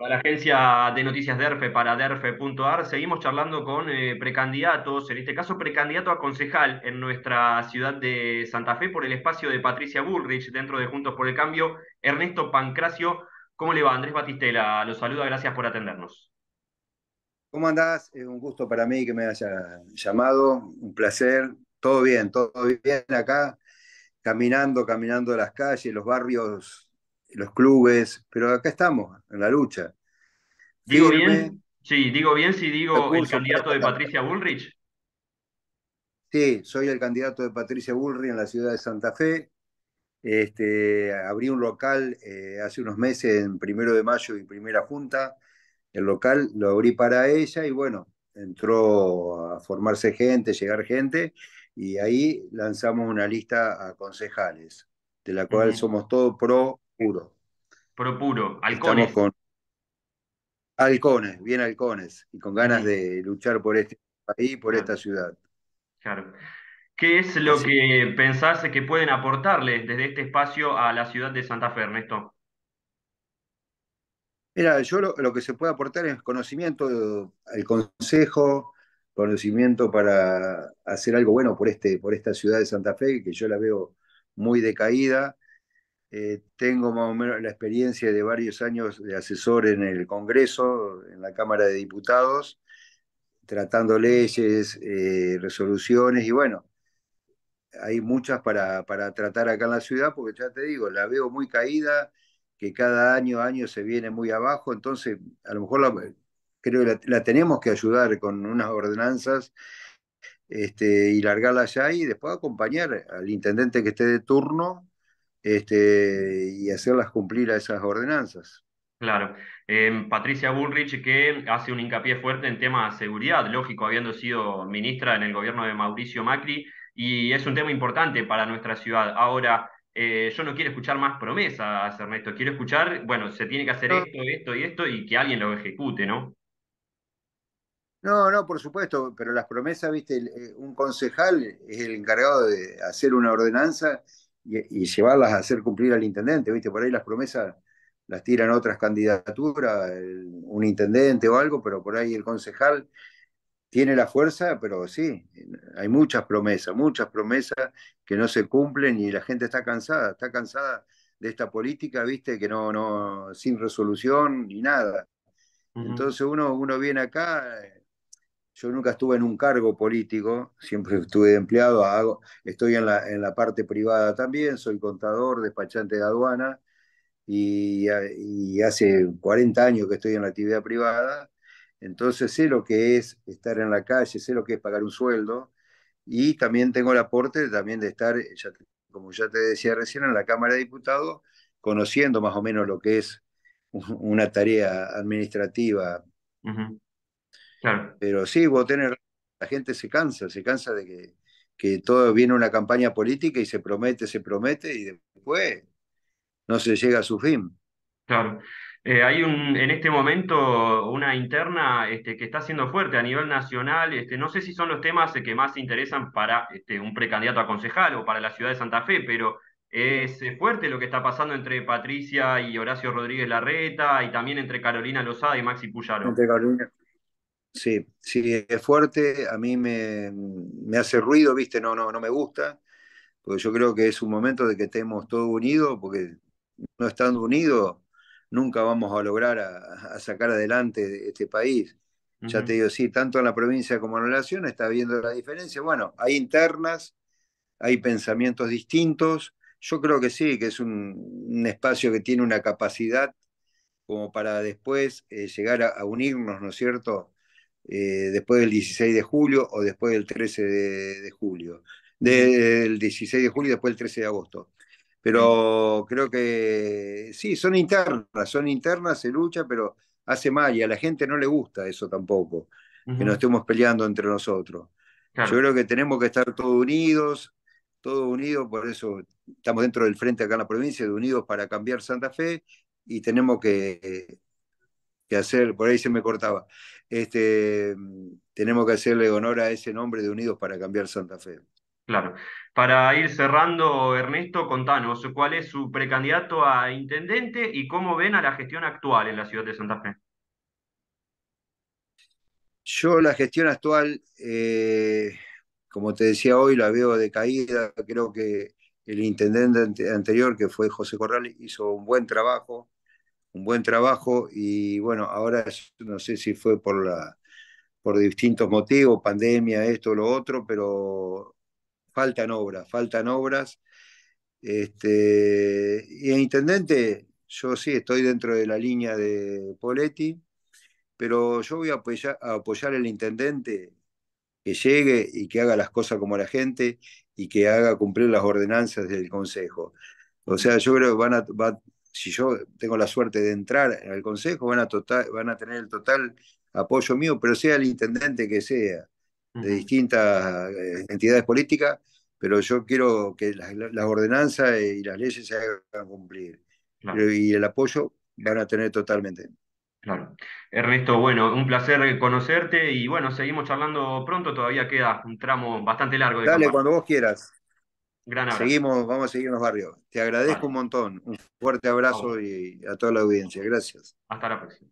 Para la agencia de noticias DERFE, para DERFE.ar, seguimos charlando con eh, precandidatos, en este caso precandidato a concejal en nuestra ciudad de Santa Fe por el espacio de Patricia Bullrich dentro de Juntos por el Cambio, Ernesto Pancracio. ¿Cómo le va? Andrés Batistela, los saluda, gracias por atendernos. ¿Cómo andás? Es un gusto para mí que me hayas llamado, un placer. Todo bien, todo bien acá, caminando, caminando las calles, los barrios los clubes, pero acá estamos, en la lucha. ¿Digo bien? Sí, digo bien si digo el candidato de Patricia Bullrich. Sí, soy el candidato de Patricia Bullrich en la ciudad de Santa Fe. Este, abrí un local eh, hace unos meses, en primero de mayo y primera junta. El local lo abrí para ella y bueno, entró a formarse gente, llegar gente, y ahí lanzamos una lista a concejales, de la cual somos todos pro puro. Pro puro, halcones. halcones, bien halcones, y con ganas de luchar por este país, por esta ciudad. Claro. ¿Qué es lo que pensás que pueden aportarles desde este espacio a la ciudad de Santa Fe, Ernesto? Mira, yo lo, que se puede aportar es conocimiento al consejo, conocimiento para hacer algo bueno por, este, por esta ciudad de Santa Fe, que yo la veo muy decaída, eh, tengo más o menos la experiencia de varios años de asesor en el Congreso, en la Cámara de Diputados, tratando leyes, eh, resoluciones y bueno, hay muchas para, para, tratar acá en la ciudad porque ya te digo, la veo muy caída, que cada año año se viene muy abajo, entonces a lo mejor creo que la, tenemos que ayudar con unas ordenanzas este, y largarla allá y después acompañar al intendente que esté de turno este, y hacerlas cumplir a esas ordenanzas. Claro. Em, Patricia Bullrich que hace un hincapié fuerte en tema de seguridad, lógico, habiendo sido ministra en el gobierno de Mauricio Macri, y es un tema importante para nuestra ciudad. Ahora, eh, yo no quiero escuchar más promesas, Ernesto, quiero escuchar, bueno, se tiene que hacer esto, esto y esto, y que alguien lo ejecute, ¿no? No, no, por supuesto, pero las promesas, viste, eh, un concejal es el encargado de hacer una ordenanza y, llevarlas a hacer cumplir al intendente, ¿viste? Por ahí las promesas las tiran otras candidaturas, un intendente o algo, pero por ahí el concejal tiene la fuerza, pero sí, hay muchas promesas, muchas promesas que no se cumplen y la gente está cansada, está cansada de esta política, viste, que no, no, sin resolución ni nada. Entonces uno, uno viene acá, yo nunca estuve en un cargo político, siempre estuve empleado, estoy en la, en la parte privada también, soy contador, despachante de aduana, y, hace 40 años que estoy en la actividad privada, entonces sé lo que es estar en la calle, sé lo que es pagar un sueldo, y también tengo el aporte también de estar, como ya te decía recién, en la Cámara de Diputados, conociendo más o menos lo que es una tarea administrativa. Pero sí, vos tenés, la gente se cansa, se cansa de que, que todo viene una campaña política y se promete, se promete y después no se llega a su fin. Claro. Eh, hay un, en este momento una interna este, que está siendo fuerte a nivel nacional. Este, no sé si son los temas eh, que más interesan para este, un precandidato a concejal o para la ciudad de Santa Fe, pero es fuerte lo que está pasando entre Patricia y Horacio Rodríguez Larreta y también entre Carolina Lozada y Maxi Puyaro. Sí, sí, es fuerte, a mí me, hace ruido, viste, no, no, no me gusta, porque yo creo que es un momento de que estemos todos unidos, porque no estando unidos nunca vamos a lograr a, sacar adelante este país. Ya te digo, sí, tanto en la provincia como en la nación está viendo la diferencia. Bueno, hay internas, hay pensamientos distintos. Yo creo que sí, que es un, espacio que tiene una capacidad como para después eh, llegar a unirnos, ¿no es cierto? Eh, después del 16 de julio o después del 13 de, julio. Del 16 de julio y después del 13 de agosto. Pero creo que sí, son internas, son internas, se lucha, pero hace mal y a la gente no le gusta eso tampoco, que nos estemos peleando entre nosotros. Yo creo que tenemos que estar todos unidos, todos unidos, por eso estamos dentro del frente acá en la provincia de Unidos para cambiar Santa Fe y tenemos que que hacer, por ahí se me cortaba. Este, tenemos que hacerle honor a ese nombre de Unidos para cambiar Santa Fe. Claro. Para ir cerrando, Ernesto, contanos cuál es su precandidato a intendente y cómo ven a la gestión actual en la ciudad de Santa Fe. Yo la gestión actual, eh, como te decía hoy, la veo decaída Creo que el intendente anterior, que fue José Corral, hizo un buen trabajo un buen trabajo y bueno, ahora no sé si fue por, la, por distintos motivos, pandemia, esto, lo otro, pero faltan obras, faltan obras. Este, y el intendente, yo sí estoy dentro de la línea de Poletti, pero yo voy a apoyar, a apoyar al intendente que llegue y que haga las cosas como la gente y que haga cumplir las ordenanzas del Consejo. O sea, yo creo que van a, si yo tengo la suerte de entrar al Consejo, van a, tota-, van a tener el total apoyo mío, pero sea el intendente que sea, de distintas eh, entidades políticas, pero yo quiero que las, ordenanzas y las leyes se hagan cumplir. Y el apoyo van a tener totalmente. Claro. Ernesto, bueno, un placer conocerte y bueno, seguimos charlando pronto, todavía queda un tramo bastante largo. Dale, cuando vos quieras. Gran Seguimos, vamos a seguir en los barrios. Te agradezco un montón. Un fuerte abrazo y a toda la audiencia. Gracias. Hasta la próxima.